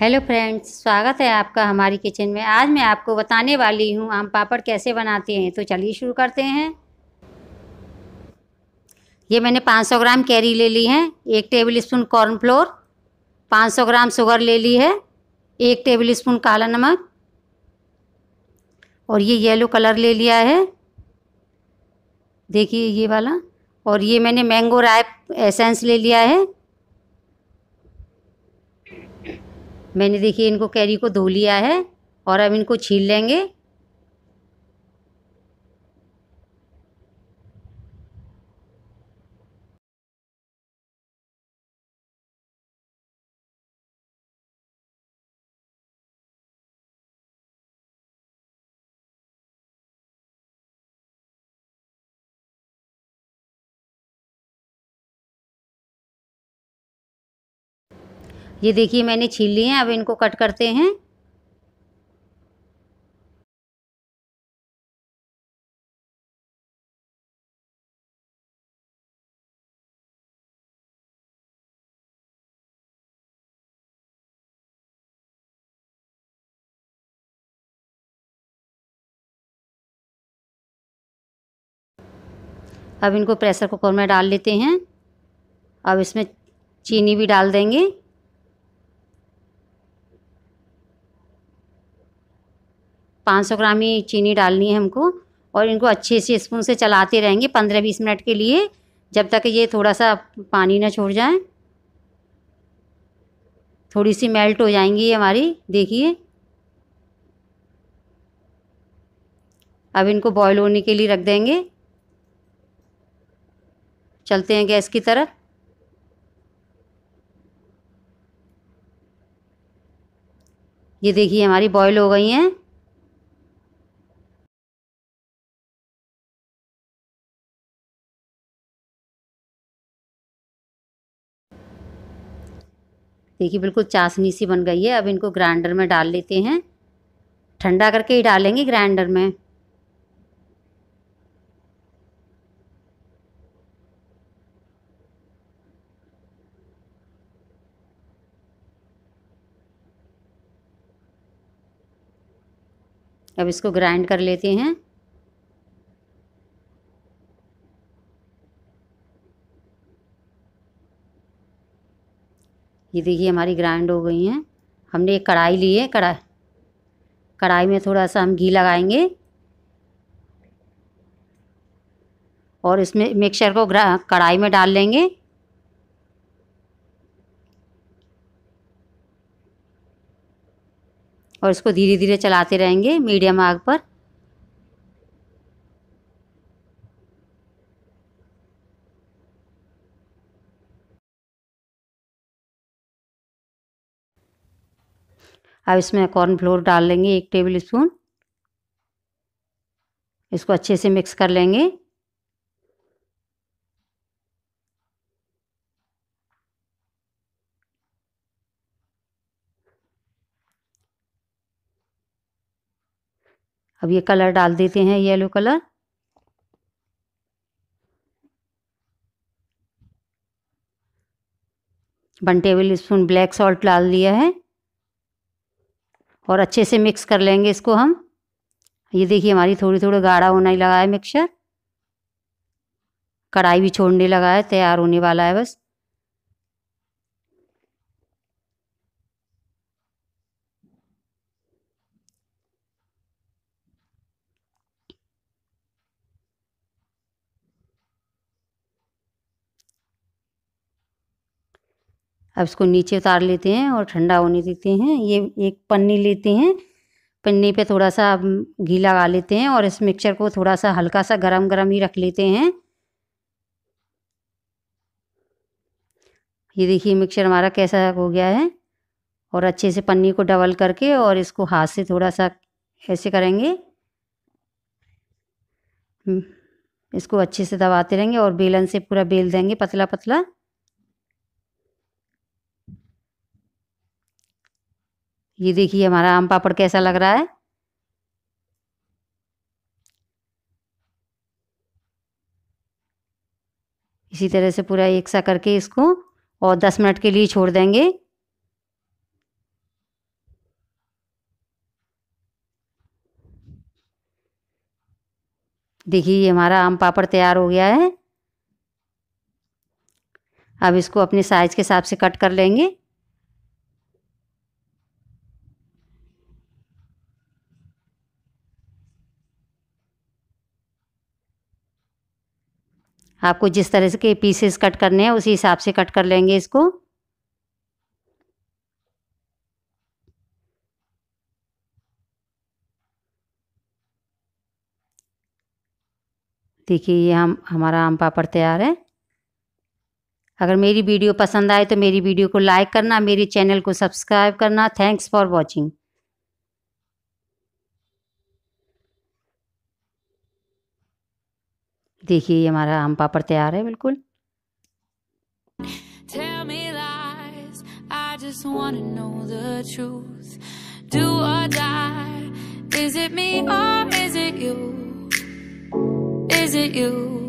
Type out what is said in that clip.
Hello friends स्वागत है आपका हमारी किचन में आज मैं आपको बताने वाली हूँ आम पापड़ कैसे बनाते हैं तो चलिए शुरू करते हैं ये मैंने 500 ग्राम कैरी ले ली है एक tablespoon cornflour 500 gram sugar ले ली है एक टेबल स्पून काला नमक और ये येलो कलर ले लिया है देखिए ये वाला और ये मैंने मैंगो राय एसेंस ले लिया है मैंने देखिए इनको कैरी को धो लिया है और अब इनको छील लेंगे ये देखिए मैंने छील लिए हैं अब इनको कट करते हैं अब इनको प्रेशर कुकर में डाल लेते हैं अब इसमें चीनी भी डाल देंगे 500 ग्राम ही चीनी डालनी है हमको और इनको अच्छे से स्पून से चलाते रहेंगे पंद्रह बीस मिनट के लिए जब तक ये थोड़ा सा पानी ना छोड़ जाए थोड़ी सी मेल्ट हो जाएंगी हमारी देखिए अब इनको बॉईल होने के लिए रख देंगे चलते हैं गैस की तरफ ये देखिए हमारी बॉईल हो गई हैं देखिए बिल्कुल चाशनी सी बन गई है अब इनको ग्राइंडर में डाल लेते हैं ठंडा करके ही डालेंगे ग्राइंडर में अब इसको ग्राइंड कर लेते हैं ये देखिए हमारी ग्राइंड हो गई हैं हमने एक कढ़ाई ली है कढ़ाई कढ़ाई में थोड़ा सा हम घी लगाएंगे और इसमें मिक्सचर को कढ़ाई में डाल लेंगे और इसको धीरे धीरे चलाते रहेंगे मीडियम आग पर अब इसमें कॉर्नफ्लोर डाल लेंगे एक टेबल स्पून इसको अच्छे से मिक्स कर लेंगे अब ये कलर डाल देते हैं yellow colour one tablespoon black salt डाल दिया है और अच्छे से मिक्स कर लेंगे इसको हम ये देखिए हमारी थोड़ी थोड़ी गाढ़ा होने ही लगा है मिक्सचर कढ़ाई भी छोड़ने लगा है तैयार होने वाला है बस अब इसको नीचे उतार लेते हैं और ठंडा होने देते हैं ये एक पन्नी लेते हैं पन्नी पे थोड़ा सा घी लगा लेते हैं और इस मिक्सचर को थोड़ा सा हल्का सा गरम गरम ही रख लेते हैं ये देखिए मिक्सचर हमारा कैसा हो गया है और अच्छे से पन्नी को डबल करके और इसको हाथ से थोड़ा सा ऐसे करेंगे इसको अच्छे से दबाते रहेंगे और बेलन से पूरा बेल देंगे पतला पतला ये देखिए हमारा आम पापड़ कैसा लग रहा है इसी तरह से पूरा एक सा करके इसको और 10 मिनट के लिए छोड़ देंगे देखिए ये हमारा आम पापड़ तैयार हो गया है अब इसको अपने साइज़ के हिसाब से कट कर लेंगे आपको जिस तरह से के पीसेस कट करने हैं उसी हिसाब से कट कर लेंगे इसको देखिए ये हम हमारा आम पापड़ तैयार है अगर मेरी वीडियो पसंद आए तो मेरी वीडियो को लाइक करना मेरे चैनल को सब्सक्राइब करना थैंक्स फॉर वॉचिंग देखिए ये हमारा आम पापड़ तैयार है बिल्कुल Is it you?